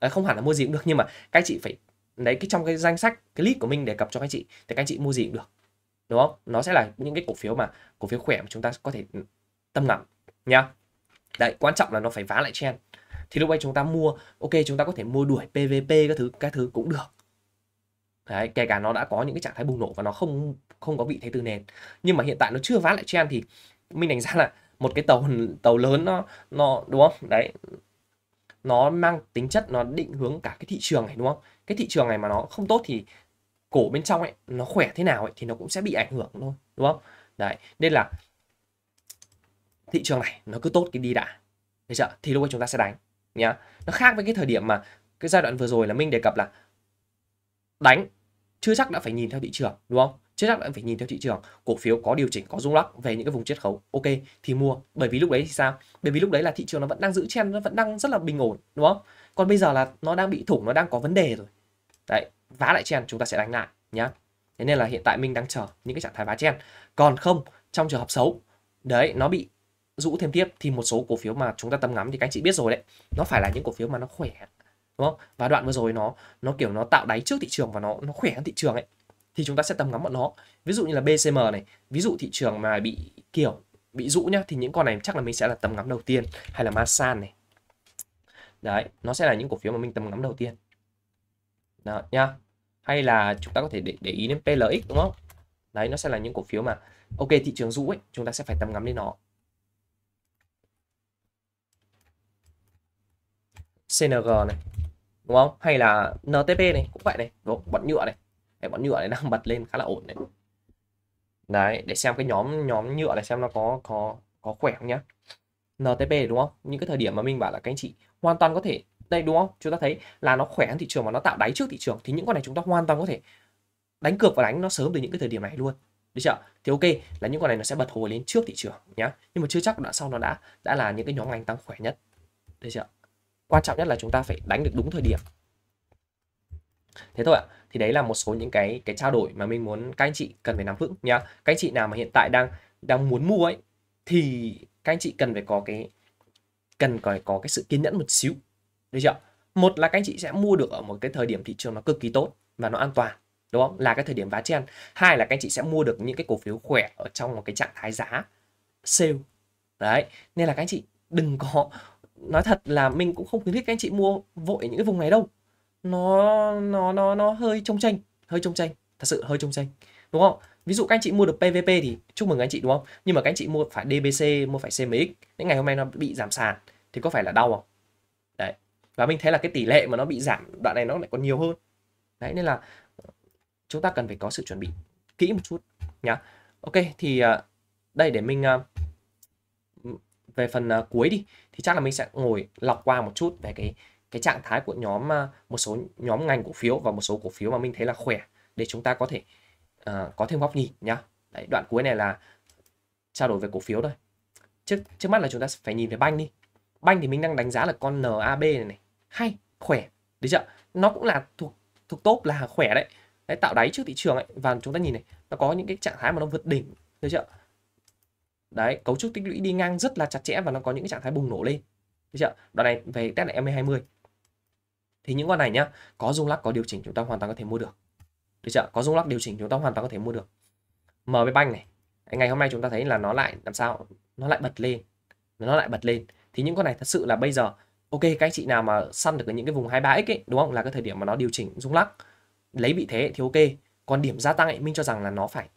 đấy, không hẳn là mua gì cũng được nhưng mà các chị phải đấy cái trong cái danh sách cái list của mình đề cập cho các anh chị thì các anh chị mua gì cũng được đúng không nó sẽ là những cái cổ phiếu mà cổ phiếu khỏe mà chúng ta có thể ừ, tâm ngắm nhá đấy quan trọng là nó phải vá lại chen thì lúc ấy chúng ta mua ok chúng ta có thể mua đuổi pvp các thứ các thứ cũng được đấy kể cả nó đã có những cái trạng thái bùng nổ và nó không không có vị thế từ nền nhưng mà hiện tại nó chưa vá lại chen thì mình đánh giá là một cái tàu tàu lớn nó nó đúng không đấy nó mang tính chất nó định hướng cả cái thị trường này đúng không cái thị trường này mà nó không tốt thì cổ bên trong ấy nó khỏe thế nào ấy thì nó cũng sẽ bị ảnh hưởng thôi đúng không đấy nên là thị trường này nó cứ tốt cái đi đã bây giờ thì lúc ấy chúng ta sẽ đánh nhá nó khác với cái thời điểm mà cái giai đoạn vừa rồi là minh đề cập là đánh chưa chắc đã phải nhìn theo thị trường đúng không chết chắc là em phải nhìn theo thị trường cổ phiếu có điều chỉnh có rung lắc về những cái vùng chiết khấu ok thì mua bởi vì lúc đấy thì sao bởi vì lúc đấy là thị trường nó vẫn đang giữ chen nó vẫn đang rất là bình ổn đúng không còn bây giờ là nó đang bị thủng nó đang có vấn đề rồi đấy vá lại chen chúng ta sẽ đánh lại nhá thế nên là hiện tại mình đang chờ những cái trạng thái vá chen còn không trong trường hợp xấu đấy nó bị rũ thêm tiếp thì một số cổ phiếu mà chúng ta tầm ngắm thì các anh chị biết rồi đấy nó phải là những cổ phiếu mà nó khỏe đúng không và đoạn vừa rồi nó nó kiểu nó tạo đáy trước thị trường và nó nó khỏe hơn thị trường ấy thì chúng ta sẽ tầm ngắm bọn nó ví dụ như là BCM này ví dụ thị trường mà bị kiểu bị rũ nhá thì những con này chắc là mình sẽ là tầm ngắm đầu tiên hay là Masan này đấy nó sẽ là những cổ phiếu mà mình tầm ngắm đầu tiên đó nhá hay là chúng ta có thể để, để ý đến PLX đúng không đấy nó sẽ là những cổ phiếu mà ok thị trường rũ ấy chúng ta sẽ phải tầm ngắm đến nó CNG này đúng không hay là NTP này cũng vậy này đúng không? bọn nhựa này cái con nhựa này đang bật lên khá là ổn đấy đấy để xem cái nhóm nhóm nhựa này xem nó có có có khỏe không nhá NTP đúng không những cái thời điểm mà mình bảo là các anh chị hoàn toàn có thể đây đúng không chúng ta thấy là nó khỏe hơn thị trường và nó tạo đáy trước thị trường thì những con này chúng ta hoàn toàn có thể đánh cược và đánh nó sớm từ những cái thời điểm này luôn được chưa thì ok là những con này nó sẽ bật hồi lên trước thị trường nhá nhưng mà chưa chắc đoạn sau nó đã đã là những cái nhóm ngành tăng khỏe nhất được chưa quan trọng nhất là chúng ta phải đánh được đúng thời điểm thế thôi ạ thì đấy là một số những cái cái trao đổi mà mình muốn các anh chị cần phải nắm vững nhá các anh chị nào mà hiện tại đang đang muốn mua ấy thì các anh chị cần phải có cái cần phải có cái sự kiên nhẫn một xíu được chưa một là các anh chị sẽ mua được ở một cái thời điểm thị trường nó cực kỳ tốt và nó an toàn đúng không là cái thời điểm vá chen hai là các anh chị sẽ mua được những cái cổ phiếu khỏe ở trong một cái trạng thái giá sale đấy nên là các anh chị đừng có nói thật là mình cũng không khuyến khích các anh chị mua vội những cái vùng này đâu nó nó nó nó hơi trông tranh hơi trông tranh thật sự hơi trông tranh đúng không ví dụ các anh chị mua được PVP thì chúc mừng anh chị đúng không nhưng mà các anh chị mua phải DBC mua phải CMX đến ngày hôm nay nó bị giảm sàn thì có phải là đau không đấy và mình thấy là cái tỷ lệ mà nó bị giảm đoạn này nó lại còn nhiều hơn đấy nên là chúng ta cần phải có sự chuẩn bị kỹ một chút nhá ok thì à, đây để mình à, về phần à, cuối đi thì chắc là mình sẽ ngồi lọc qua một chút về cái cái trạng thái của nhóm à, một số nhóm ngành cổ phiếu và một số cổ phiếu mà mình thấy là khỏe để chúng ta có thể uh, có thêm góc nhìn nhá Đấy, đoạn cuối này là trao đổi về cổ phiếu thôi trước trước mắt là chúng ta phải nhìn về banh đi banh thì mình đang đánh giá là con NAB này này hay khỏe đấy chưa nó cũng là thuộc thuộc tốt là khỏe đấy đấy tạo đáy trước thị trường ấy và chúng ta nhìn này nó có những cái trạng thái mà nó vượt đỉnh được chưa đấy cấu trúc tích lũy đi ngang rất là chặt chẽ và nó có những cái trạng thái bùng nổ lên đấy chưa đoạn này về test lại e MA20 thì những con này nhá có rung lắc có điều chỉnh chúng ta hoàn toàn có thể mua được được chưa có rung lắc điều chỉnh chúng ta hoàn toàn có thể mua được mb banh này ngày hôm nay chúng ta thấy là nó lại làm sao nó lại bật lên nó lại bật lên thì những con này thật sự là bây giờ ok các anh chị nào mà săn được những cái vùng 23x ấy đúng không là cái thời điểm mà nó điều chỉnh rung lắc lấy vị thế thì ok còn điểm gia tăng ấy mình cho rằng là nó phải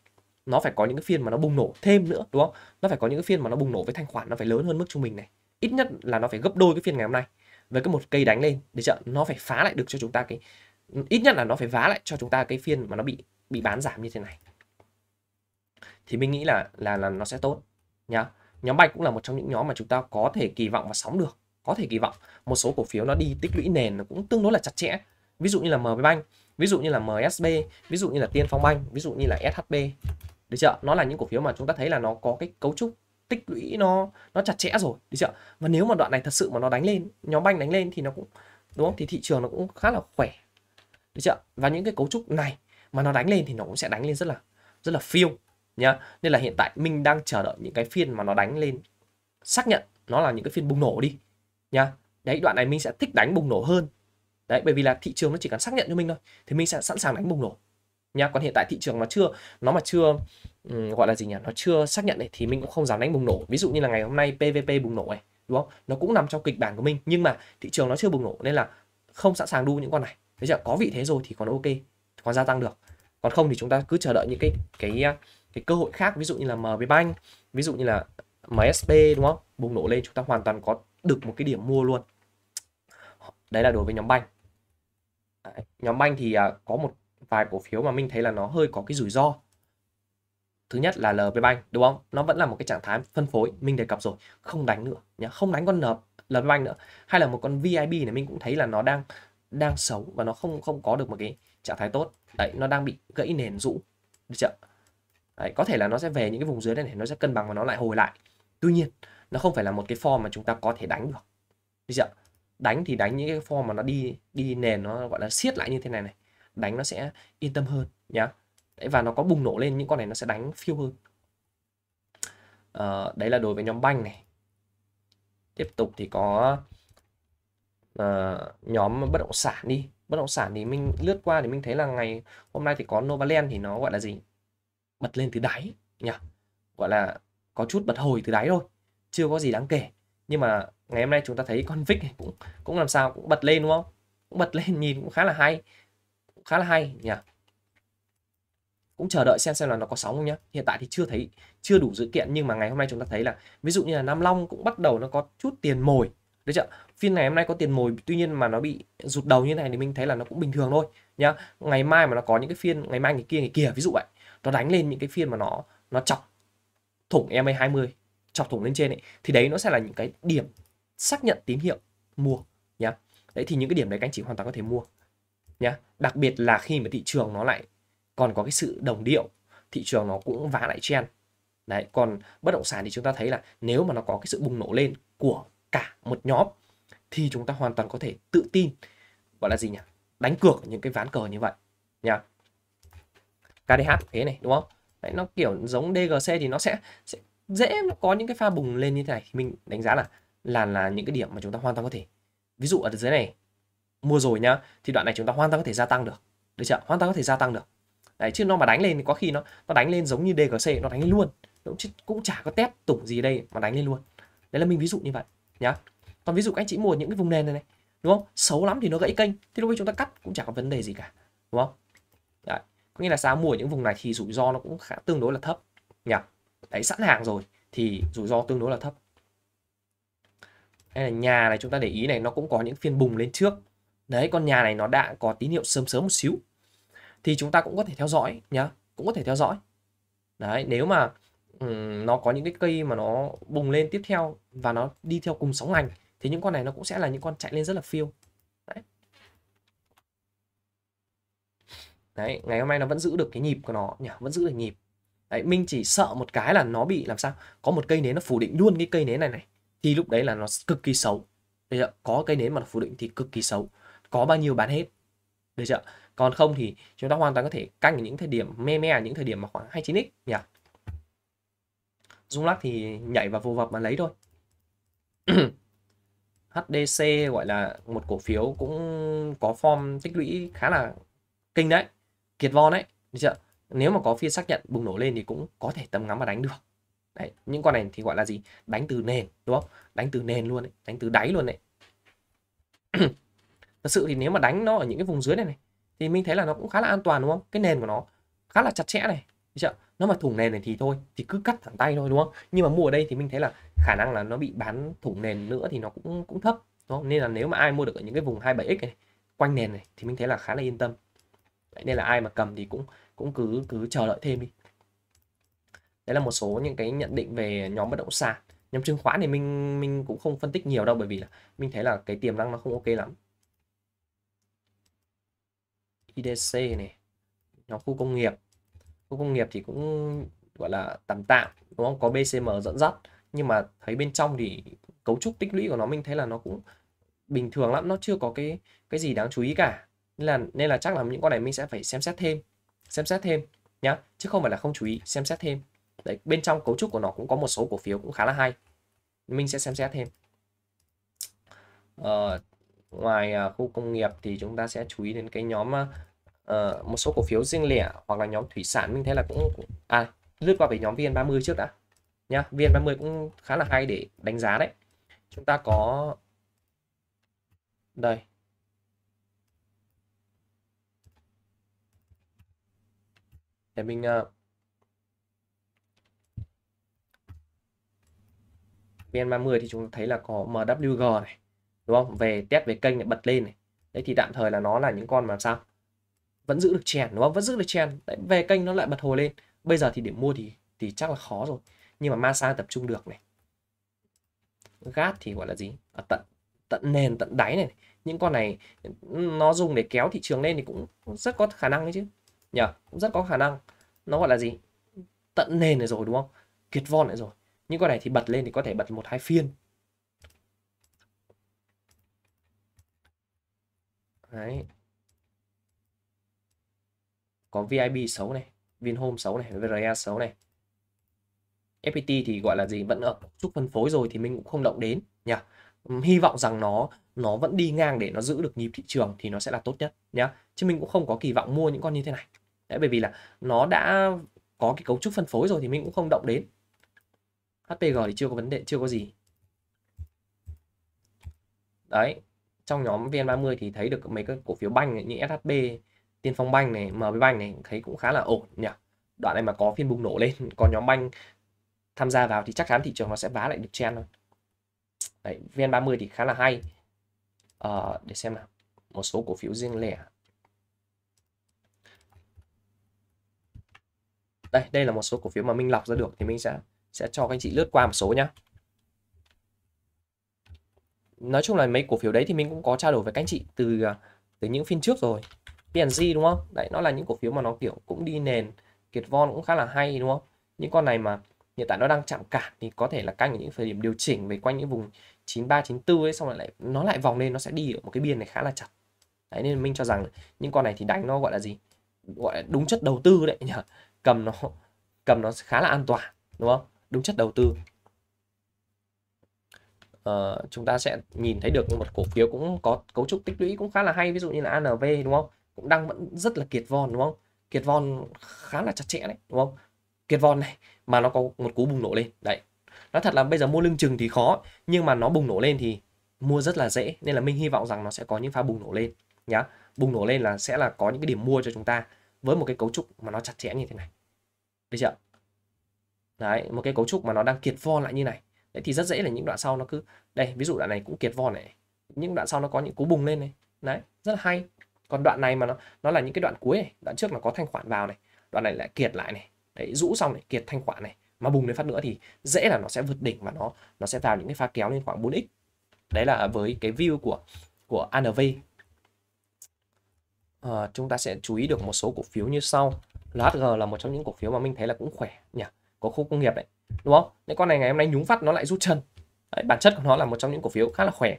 nó phải có những cái phiên mà nó bùng nổ thêm nữa đúng không nó phải có những cái phiên mà nó bùng nổ với thanh khoản nó phải lớn hơn mức trung bình này ít nhất là nó phải gấp đôi cái phiên ngày hôm nay với cái một cây đánh lên để chưa nó phải phá lại được cho chúng ta cái ít nhất là nó phải vá lại cho chúng ta cái phiên mà nó bị bị bán giảm như thế này thì mình nghĩ là là là nó sẽ tốt nhá nhóm bạch cũng là một trong những nhóm mà chúng ta có thể kỳ vọng và sóng được có thể kỳ vọng một số cổ phiếu nó đi tích lũy nền nó cũng tương đối là chặt chẽ ví dụ như là MB Bank ví dụ như là MSB ví dụ như là Tiên Phong Bank ví dụ như là SHB được chưa nó là những cổ phiếu mà chúng ta thấy là nó có cái cấu trúc tích lũy nó nó chặt chẽ rồi được chưa và nếu mà đoạn này thật sự mà nó đánh lên nhóm banh đánh lên thì nó cũng đúng không thì thị trường nó cũng khá là khỏe được chưa và những cái cấu trúc này mà nó đánh lên thì nó cũng sẽ đánh lên rất là rất là phiêu nhá nên là hiện tại mình đang chờ đợi những cái phiên mà nó đánh lên xác nhận nó là những cái phiên bùng nổ đi nhá đấy đoạn này mình sẽ thích đánh bùng nổ hơn đấy bởi vì là thị trường nó chỉ cần xác nhận cho mình thôi thì mình sẽ sẵn sàng đánh bùng nổ nhá còn hiện tại thị trường mà chưa nó mà chưa Ừ, gọi là gì nhỉ nó chưa xác nhận ấy, thì mình cũng không dám đánh bùng nổ ví dụ như là ngày hôm nay pvp bùng nổ này đúng không nó cũng nằm trong kịch bản của mình nhưng mà thị trường nó chưa bùng nổ nên là không sẵn sàng đu những con này thế giờ có vị thế rồi thì còn ok còn gia tăng được còn không thì chúng ta cứ chờ đợi những cái cái à, cái cơ hội khác ví dụ như là MB Bank ví dụ như là MSB đúng không bùng nổ lên chúng ta hoàn toàn có được một cái điểm mua luôn đấy là đối với nhóm banh nhóm banh thì à, có một vài cổ phiếu mà mình thấy là nó hơi có cái rủi ro thứ nhất là LB Bank đúng không? Nó vẫn là một cái trạng thái phân phối, mình đề cập rồi, không đánh nữa nhá, không đánh con LB Bank nữa. Hay là một con VIB này mình cũng thấy là nó đang đang xấu và nó không không có được một cái trạng thái tốt. Đấy, nó đang bị gãy nền rũ. Được chưa? Đấy, có thể là nó sẽ về những cái vùng dưới đây này nó sẽ cân bằng và nó lại hồi lại. Tuy nhiên, nó không phải là một cái form mà chúng ta có thể đánh được. Được chưa? Đánh thì đánh những cái form mà nó đi đi nền nó gọi là siết lại như thế này này. Đánh nó sẽ yên tâm hơn nhá và nó có bùng nổ lên những con này nó sẽ đánh phiêu hơn à, đấy là đối với nhóm banh này tiếp tục thì có uh, nhóm bất động sản đi bất động sản thì mình lướt qua thì mình thấy là ngày hôm nay thì có Novaland thì nó gọi là gì bật lên từ đáy nhỉ gọi là có chút bật hồi từ đáy thôi chưa có gì đáng kể nhưng mà ngày hôm nay chúng ta thấy con Vic này cũng cũng làm sao cũng bật lên đúng không cũng bật lên nhìn cũng khá là hay cũng khá là hay nhỉ cũng chờ đợi xem xem là nó có sóng không nhé hiện tại thì chưa thấy chưa đủ dữ kiện nhưng mà ngày hôm nay chúng ta thấy là ví dụ như là Nam Long cũng bắt đầu nó có chút tiền mồi đấy chưa phiên này hôm nay có tiền mồi tuy nhiên mà nó bị rụt đầu như này thì mình thấy là nó cũng bình thường thôi nhá ngày mai mà nó có những cái phiên ngày mai ngày kia ngày kia ví dụ vậy nó đánh lên những cái phiên mà nó nó chọc thủng EMA 20 chọc thủng lên trên ấy thì đấy nó sẽ là những cái điểm xác nhận tín hiệu mua nhá đấy thì những cái điểm đấy các anh chị hoàn toàn có thể mua nhá đặc biệt là khi mà thị trường nó lại còn có cái sự đồng điệu thị trường nó cũng vá lại trend đấy còn bất động sản thì chúng ta thấy là nếu mà nó có cái sự bùng nổ lên của cả một nhóm thì chúng ta hoàn toàn có thể tự tin gọi là gì nhỉ đánh cược những cái ván cờ như vậy nha KDH thế này đúng không đấy, nó kiểu giống DGC thì nó sẽ, sẽ dễ nó có những cái pha bùng lên như thế này thì mình đánh giá là là là những cái điểm mà chúng ta hoàn toàn có thể ví dụ ở dưới này mua rồi nhá thì đoạn này chúng ta hoàn toàn có thể gia tăng được được chưa hoàn toàn có thể gia tăng được đấy chứ nó mà đánh lên thì có khi nó nó đánh lên giống như dgc nó đánh lên luôn nó cũng, cũng chả có test tủng gì đây mà đánh lên luôn đấy là mình ví dụ như vậy nhá còn ví dụ các anh chị mua những cái vùng nền này này đúng không xấu lắm thì nó gãy kênh thì lúc ấy chúng ta cắt cũng chả có vấn đề gì cả đúng không đấy. có nghĩa là sao mua những vùng này thì rủi ro nó cũng khá tương đối là thấp nhá. đấy sẵn hàng rồi thì rủi ro tương đối là thấp hay là nhà này chúng ta để ý này nó cũng có những phiên bùng lên trước đấy con nhà này nó đã có tín hiệu sớm sớm một xíu thì chúng ta cũng có thể theo dõi nhá cũng có thể theo dõi đấy nếu mà um, nó có những cái cây mà nó bùng lên tiếp theo và nó đi theo cùng sóng ngành thì những con này nó cũng sẽ là những con chạy lên rất là phiêu đấy. đấy ngày hôm nay nó vẫn giữ được cái nhịp của nó nhỉ vẫn giữ được nhịp đấy mình chỉ sợ một cái là nó bị làm sao có một cây nến nó phủ định luôn cái cây nến này này thì lúc đấy là nó cực kỳ xấu được chưa? có cây nến mà nó phủ định thì cực kỳ xấu có bao nhiêu bán hết được chưa còn không thì chúng ta hoàn toàn có thể canh ở những thời điểm me me ở những thời điểm mà khoảng 29x nhỉ rung lắc thì nhảy vào vô vập mà lấy thôi HDC gọi là một cổ phiếu cũng có form tích lũy khá là kinh đấy kiệt von đấy được chưa nếu mà có phiên xác nhận bùng nổ lên thì cũng có thể tầm ngắm mà đánh được đấy những con này thì gọi là gì đánh từ nền đúng không đánh từ nền luôn đấy đánh từ đáy luôn đấy thật sự thì nếu mà đánh nó ở những cái vùng dưới này này thì mình thấy là nó cũng khá là an toàn đúng không cái nền của nó khá là chặt chẽ này chưa? nó mà thủng nền này thì thôi thì cứ cắt thẳng tay thôi đúng không nhưng mà mua ở đây thì mình thấy là khả năng là nó bị bán thủng nền nữa thì nó cũng cũng thấp đúng không? nên là nếu mà ai mua được ở những cái vùng 27x này quanh nền này thì mình thấy là khá là yên tâm Đấy, nên là ai mà cầm thì cũng cũng cứ cứ chờ đợi thêm đi đấy là một số những cái nhận định về nhóm bất động sản nhóm chứng khoán thì mình mình cũng không phân tích nhiều đâu bởi vì là mình thấy là cái tiềm năng nó không ok lắm IDC này nhóm khu công nghiệp khu công nghiệp thì cũng gọi là tạm tạm đúng không có BCM dẫn dắt nhưng mà thấy bên trong thì cấu trúc tích lũy của nó mình thấy là nó cũng bình thường lắm nó chưa có cái cái gì đáng chú ý cả nên là nên là chắc là những con này mình sẽ phải xem xét thêm xem xét thêm nhá chứ không phải là không chú ý xem xét thêm đấy bên trong cấu trúc của nó cũng có một số cổ phiếu cũng khá là hay mình sẽ xem xét thêm ờ, ngoài à, khu công nghiệp thì chúng ta sẽ chú ý đến cái nhóm à, uh, một số cổ phiếu riêng lẻ hoặc là nhóm thủy sản mình thấy là cũng à lướt qua về nhóm VN30 trước đã nhá VN30 cũng khá là hay để đánh giá đấy chúng ta có đây để mình uh, VN30 thì chúng ta thấy là có MWG này đúng không về test về kênh này bật lên này đấy thì tạm thời là nó là những con mà sao vẫn giữ được chèn đúng không vẫn giữ được chèn về kênh nó lại bật hồi lên bây giờ thì điểm mua thì thì chắc là khó rồi nhưng mà Masa tập trung được này gát thì gọi là gì ở à, tận tận nền tận đáy này, những con này nó dùng để kéo thị trường lên thì cũng rất có khả năng đấy chứ nhỉ cũng rất có khả năng nó gọi là gì tận nền này rồi đúng không kiệt von này rồi những con này thì bật lên thì có thể bật một hai phiên đấy có VIP xấu này Vinhome xấu này VRA xấu này FPT thì gọi là gì vẫn ở giúp phân phối rồi thì mình cũng không động đến nhỉ hy vọng rằng nó nó vẫn đi ngang để nó giữ được nhịp thị trường thì nó sẽ là tốt nhất nhá chứ mình cũng không có kỳ vọng mua những con như thế này đấy bởi vì là nó đã có cái cấu trúc phân phối rồi thì mình cũng không động đến HPG thì chưa có vấn đề chưa có gì đấy trong nhóm VN30 thì thấy được mấy cái cổ phiếu banh như SHB tiên phong banh này mb banh này thấy cũng khá là ổn nhỉ đoạn này mà có phiên bùng nổ lên có nhóm banh tham gia vào thì chắc chắn thị trường nó sẽ vá lại được chen thôi Đấy, VN30 thì khá là hay à, để xem nào một số cổ phiếu riêng lẻ đây đây là một số cổ phiếu mà minh lọc ra được thì mình sẽ sẽ cho các anh chị lướt qua một số nhá nói chung là mấy cổ phiếu đấy thì mình cũng có trao đổi với các anh chị từ ờ, từ những phiên trước rồi PNG đúng không đấy nó là những cổ phiếu mà nó kiểu cũng đi nền kiệt von cũng khá là hay đúng không những con này mà hiện tại nó đang chạm cản thì có thể là canh ở những thời điểm điều chỉnh về quanh những vùng 93 94 ấy xong lại lại nó lại vòng lên nó sẽ đi ở một cái biên này khá là chặt đấy nên mình cho rằng những con này thì đánh nó gọi là gì gọi là đúng chất đầu tư đấy nhỉ cầm nó cầm nó khá là an toàn đúng không đúng chất đầu tư uh, chúng ta sẽ nhìn thấy được một cổ phiếu cũng có cấu trúc tích lũy cũng khá là hay ví dụ như là ANV đúng không cũng đang vẫn rất là kiệt von đúng không kiệt von khá là chặt chẽ đấy đúng không kiệt von này mà nó có một cú bùng nổ lên đấy nói thật là bây giờ mua lưng chừng thì khó nhưng mà nó bùng nổ lên thì mua rất là dễ nên là mình hy vọng rằng nó sẽ có những pha bùng nổ lên nhá bùng nổ lên là sẽ là có những cái điểm mua cho chúng ta với một cái cấu trúc mà nó chặt chẽ như thế này được chưa đấy một cái cấu trúc mà nó đang kiệt von lại như này đấy thì rất dễ là những đoạn sau nó cứ đây ví dụ đoạn này cũng kiệt von này những đoạn sau nó có những cú bùng lên này đấy rất là hay còn đoạn này mà nó nó là những cái đoạn cuối này đoạn trước là có thanh khoản vào này đoạn này lại kiệt lại này đấy rũ xong này kiệt thanh khoản này mà bùng lên phát nữa thì dễ là nó sẽ vượt đỉnh và nó nó sẽ vào những cái pha kéo lên khoảng 4x đấy là với cái view của của ANV à, ờ, chúng ta sẽ chú ý được một số cổ phiếu như sau LHG là một trong những cổ phiếu mà mình thấy là cũng khỏe nhỉ có khu công nghiệp đấy đúng không những con này ngày hôm nay nhúng phát nó lại rút chân đấy, bản chất của nó là một trong những cổ phiếu khá là khỏe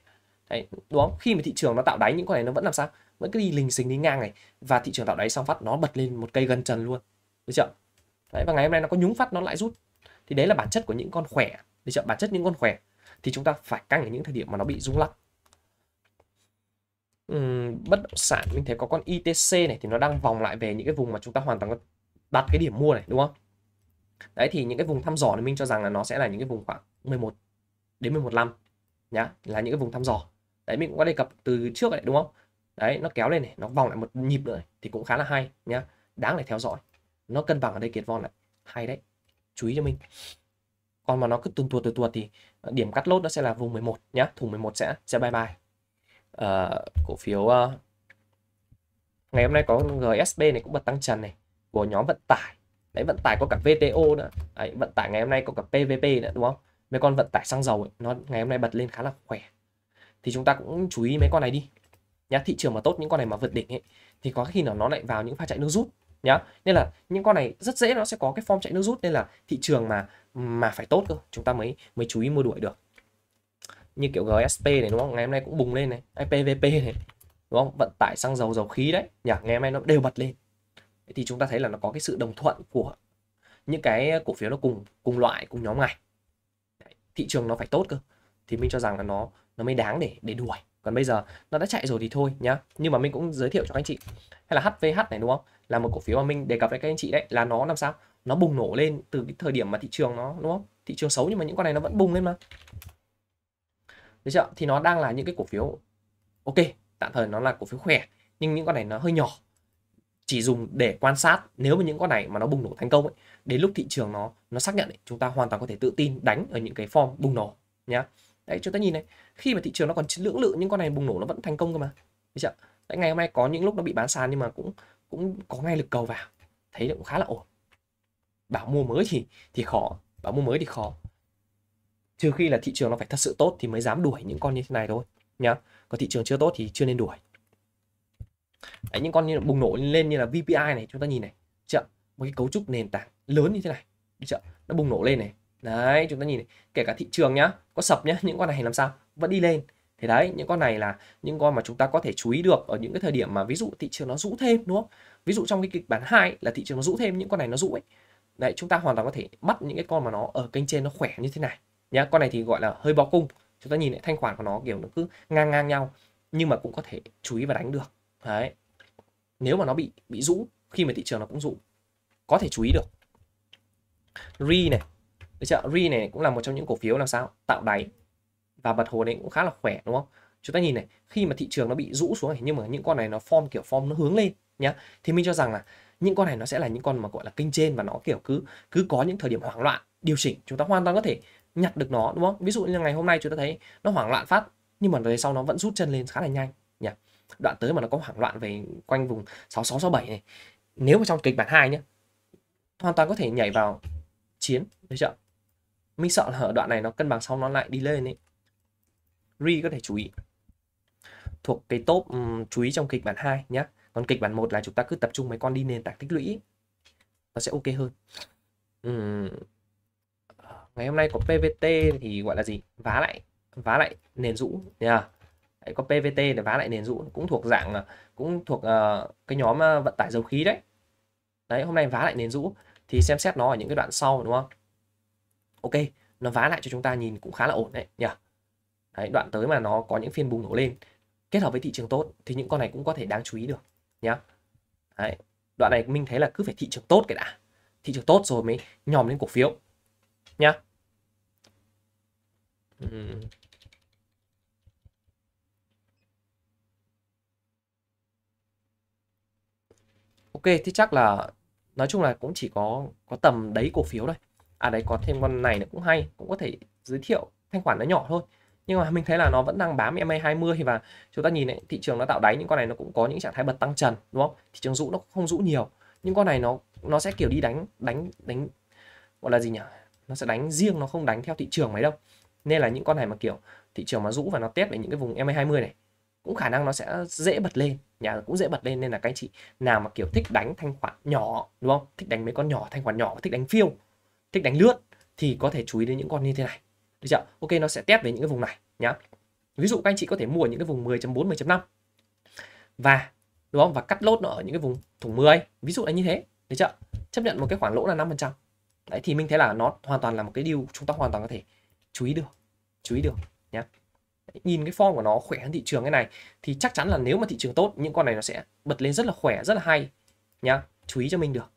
đấy, đúng không khi mà thị trường nó tạo đáy những con này nó vẫn làm sao vẫn cứ đi lình xình đi ngang này và thị trường tạo đáy xong phát nó bật lên một cây gần trần luôn được chưa đấy và ngày hôm nay nó có nhúng phát nó lại rút thì đấy là bản chất của những con khỏe được chưa bản chất những con khỏe thì chúng ta phải canh ở những thời điểm mà nó bị rung lắc uhm, bất động sản mình thấy có con ITC này thì nó đang vòng lại về những cái vùng mà chúng ta hoàn toàn có đặt cái điểm mua này đúng không đấy thì những cái vùng thăm dò thì mình cho rằng là nó sẽ là những cái vùng khoảng 11 đến 11 năm nhá là những cái vùng thăm dò đấy mình cũng có đề cập từ trước đấy đúng không đấy nó kéo lên này nó vòng lại một nhịp nữa này. thì cũng khá là hay nhá đáng để theo dõi nó cân bằng ở đây kiệt von lại hay đấy chú ý cho mình còn mà nó cứ tuần tuột tuột tuột thì ờ, điểm cắt lốt nó sẽ là vùng 11 nhá thùng 11 sẽ sẽ bye bye uh, cổ phiếu uh, ngày hôm nay có GSB này cũng bật tăng trần này của nhóm vận tải đấy vận tải có cả VTO nữa đấy, vận tải ngày hôm nay có cả PVP nữa đúng không mấy con vận tải xăng dầu ấy, nó ngày hôm nay bật lên khá là khỏe thì chúng ta cũng chú ý mấy con này đi nhá thị trường mà tốt những con này mà vượt đỉnh ấy thì có khi nào nó lại vào những pha chạy nước rút nhá nên là những con này rất dễ nó sẽ có cái form chạy nước rút nên là thị trường mà mà phải tốt cơ chúng ta mới mới chú ý mua đuổi được như kiểu GSP này đúng không ngày hôm nay cũng bùng lên này IPVP này đúng không vận tải xăng dầu dầu khí đấy nhỉ ngày hôm nay nó đều bật lên thì chúng ta thấy là nó có cái sự đồng thuận của những cái cổ phiếu nó cùng cùng loại cùng nhóm ngành thị trường nó phải tốt cơ thì mình cho rằng là nó nó mới đáng để để đuổi còn bây giờ nó đã chạy rồi thì thôi nhá nhưng mà mình cũng giới thiệu cho anh chị hay là HVH này đúng không là một cổ phiếu mà mình đề cập với các anh chị đấy là nó làm sao nó bùng nổ lên từ cái thời điểm mà thị trường nó đúng không thị trường xấu nhưng mà những con này nó vẫn bùng lên mà đấy chưa thì nó đang là những cái cổ phiếu ok tạm thời nó là cổ phiếu khỏe nhưng những con này nó hơi nhỏ chỉ dùng để quan sát nếu mà những con này mà nó bùng nổ thành công ấy, đến lúc thị trường nó nó xác nhận ấy, chúng ta hoàn toàn có thể tự tin đánh ở những cái form bùng nổ nhá đấy chúng ta nhìn này khi mà thị trường nó còn lưỡng lự những con này bùng nổ nó vẫn thành công cơ mà được chưa đấy ngày hôm nay có những lúc nó bị bán sàn nhưng mà cũng cũng có ngay lực cầu vào thấy cũng khá là ổn bảo mua mới thì thì khó bảo mua mới thì khó trừ khi là thị trường nó phải thật sự tốt thì mới dám đuổi những con như thế này thôi nhá còn thị trường chưa tốt thì chưa nên đuổi Đấy, những con như bùng nổ lên như là VPI này chúng ta nhìn này chậm một cái cấu trúc nền tảng lớn như thế này chậm nó bùng nổ lên này đấy chúng ta nhìn kể cả thị trường nhá có sập nhá những con này làm sao vẫn đi lên thế đấy những con này là những con mà chúng ta có thể chú ý được ở những cái thời điểm mà ví dụ thị trường nó rũ thêm đúng không ví dụ trong cái kịch bản 2 là thị trường nó rũ thêm những con này nó rũ ấy đấy chúng ta hoàn toàn có thể bắt những cái con mà nó ở kênh trên nó khỏe như thế này nhá con này thì gọi là hơi bó cung chúng ta nhìn lại thanh khoản của nó kiểu nó cứ ngang ngang nhau nhưng mà cũng có thể chú ý và đánh được đấy nếu mà nó bị bị rũ khi mà thị trường nó cũng rũ có thể chú ý được ri này được chưa? Re này cũng là một trong những cổ phiếu làm sao? Tạo đáy và bật hồi này cũng khá là khỏe đúng không? Chúng ta nhìn này, khi mà thị trường nó bị rũ xuống này nhưng mà những con này nó form kiểu form nó hướng lên nhá. Thì mình cho rằng là những con này nó sẽ là những con mà gọi là kênh trên và nó kiểu cứ cứ có những thời điểm hoảng loạn, điều chỉnh chúng ta hoàn toàn có thể nhặt được nó đúng không? Ví dụ như ngày hôm nay chúng ta thấy nó hoảng loạn phát nhưng mà về sau nó vẫn rút chân lên khá là nhanh nhỉ. Đoạn tới mà nó có hoảng loạn về quanh vùng 6667 này. Nếu mà trong kịch bản 2 nhé, hoàn toàn có thể nhảy vào chiến, được chưa? mình sợ là ở đoạn này nó cân bằng xong nó lại đi lên ấy ri có thể chú ý thuộc cái top um, chú ý trong kịch bản 2 nhé còn kịch bản 1 là chúng ta cứ tập trung mấy con đi nền tảng tích lũy nó sẽ ok hơn uhm. ngày hôm nay có pvt thì gọi là gì vá lại vá lại nền rũ nha yeah. có pvt để vá lại nền rũ cũng thuộc dạng à, cũng thuộc uh, cái nhóm à, vận tải dầu khí đấy đấy hôm nay vá lại nền rũ thì xem xét nó ở những cái đoạn sau đúng không ok nó vá lại cho chúng ta nhìn cũng khá là ổn đấy nhỉ đấy, đoạn tới mà nó có những phiên bùng nổ lên kết hợp với thị trường tốt thì những con này cũng có thể đáng chú ý được nhá đấy, đoạn này mình thấy là cứ phải thị trường tốt cái đã thị trường tốt rồi mới nhòm lên cổ phiếu nhá ok thì chắc là nói chung là cũng chỉ có có tầm đấy cổ phiếu thôi à đấy có thêm con này nữa cũng hay cũng có thể giới thiệu thanh khoản nó nhỏ thôi nhưng mà mình thấy là nó vẫn đang bám MA 20 và chúng ta nhìn lại thị trường nó tạo đáy những con này nó cũng có những trạng thái bật tăng trần đúng không thị trường rũ nó không rũ nhiều nhưng con này nó nó sẽ kiểu đi đánh đánh đánh gọi là gì nhỉ nó sẽ đánh riêng nó không đánh theo thị trường mấy đâu nên là những con này mà kiểu thị trường mà rũ và nó test về những cái vùng MA 20 này cũng khả năng nó sẽ dễ bật lên nhà cũng dễ bật lên nên là các anh chị nào mà kiểu thích đánh thanh khoản nhỏ đúng không thích đánh mấy con nhỏ thanh khoản nhỏ thích đánh phiêu thích đánh lướt thì có thể chú ý đến những con như thế này được chưa ok nó sẽ test về những cái vùng này nhá ví dụ các anh chị có thể mua ở những cái vùng 10.4 10.5 và đúng không và cắt lốt nó ở những cái vùng thủng 10 ví dụ là như thế được chưa chấp nhận một cái khoản lỗ là 5 phần trăm đấy thì mình thấy là nó hoàn toàn là một cái điều chúng ta hoàn toàn có thể chú ý được chú ý được nhá nhìn cái form của nó khỏe hơn thị trường cái này thì chắc chắn là nếu mà thị trường tốt những con này nó sẽ bật lên rất là khỏe rất là hay nhá chú ý cho mình được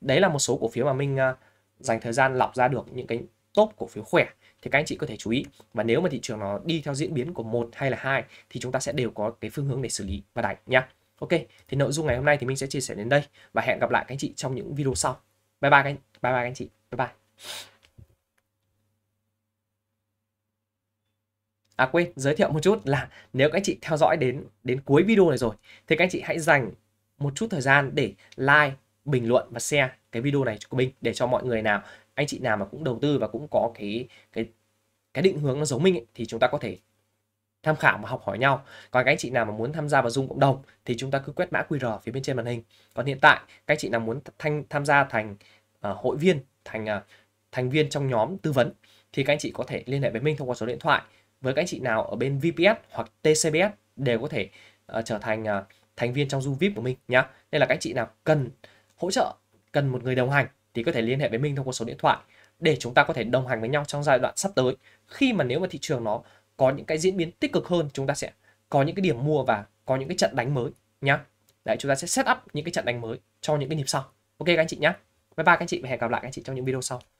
đấy là một số cổ phiếu mà mình uh, dành thời gian lọc ra được những cái top cổ phiếu khỏe thì các anh chị có thể chú ý và nếu mà thị trường nó đi theo diễn biến của một hay là hai thì chúng ta sẽ đều có cái phương hướng để xử lý và đẩy nhá. Ok, thì nội dung ngày hôm nay thì mình sẽ chia sẻ đến đây và hẹn gặp lại các anh chị trong những video sau. Bye bye các anh, bye bye các anh chị. Bye bye. À quên, giới thiệu một chút là nếu các anh chị theo dõi đến đến cuối video này rồi thì các anh chị hãy dành một chút thời gian để like bình luận và share cái video này của mình để cho mọi người nào anh chị nào mà cũng đầu tư và cũng có cái cái cái định hướng nó giống mình ấy, thì chúng ta có thể tham khảo và học hỏi nhau. Còn các anh chị nào mà muốn tham gia vào Zoom cộng đồng thì chúng ta cứ quét mã QR phía bên trên màn hình. Còn hiện tại các anh chị nào muốn thanh tham gia thành uh, hội viên, thành uh, thành viên trong nhóm tư vấn thì các anh chị có thể liên hệ với mình thông qua số điện thoại. Với các anh chị nào ở bên VPS hoặc TCBS đều có thể uh, trở thành uh, thành viên trong Zoom VIP của mình nhé. Đây là các anh chị nào cần hỗ trợ cần một người đồng hành thì có thể liên hệ với mình thông qua số điện thoại để chúng ta có thể đồng hành với nhau trong giai đoạn sắp tới khi mà nếu mà thị trường nó có những cái diễn biến tích cực hơn chúng ta sẽ có những cái điểm mua và có những cái trận đánh mới nhá đấy chúng ta sẽ set up những cái trận đánh mới cho những cái nhịp sau ok các anh chị nhá bye bye các anh chị và hẹn gặp lại các anh chị trong những video sau